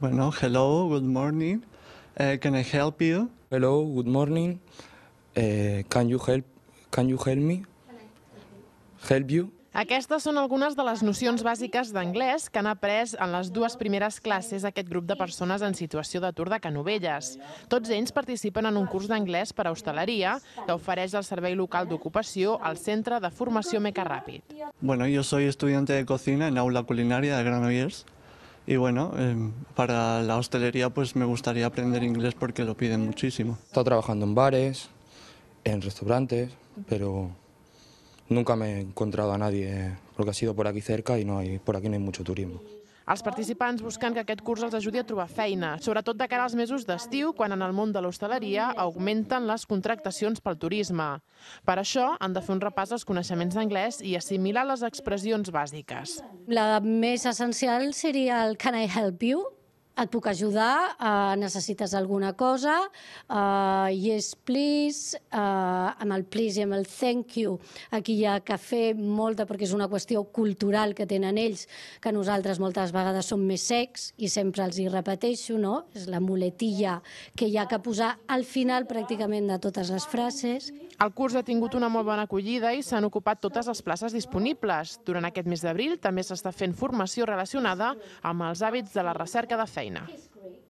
Bueno, hello, good morning. Uh, can I help you? Hello, good morning. Uh, can you help? Can you help me? Help you? Aquestes són algunes de les nocions bàsiques d'anglès que han après en les dues primeres classes aquest grup de persones en situació d'atur de Canovelles. Tots ells participen en un curs d'anglès per a hostaleria que ofereix el Servei Local d'Ocupació al Centre de Formació Meca Ràpid. Bueno, yo soy estudiante de cocina en aula culinaria de Granollers. Y bueno, em, para la hostelería pues me gustaría aprender inglés porque lo piden muchísimo. He estado trabajando en bares, en restaurantes, pero nunca me he encontrado a nadie porque ha sido por aquí cerca y no hay, por aquí no hay mucho turismo. Els participants busquen que aquest curs els ajudi a trobar feina, sobretot de cara als mesos d'estiu, quan en el món de l'hostaleria augmenten les contractacions pel turisme. Per això han de fer un repàs als coneixements d'anglès i assimilar les expressions bàsiques. La més essencial seria el can I help you, et puc ajudar, uh, necessites alguna cosa, uh, yes please, uh, amb el please i amb el thank you. Aquí hi ha cafè molta perquè és una qüestió cultural que tenen ells, que nosaltres moltes vegades som més secs i sempre els hi repeteixo, no? És la muletilla que hi ha que posar al final pràcticament de totes les frases. El curs ha tingut una molt bona acollida i s'han ocupat totes les places disponibles. Durant aquest mes d'abril també s'està fent formació relacionada amb els hàbits de la recerca de feina Gracias.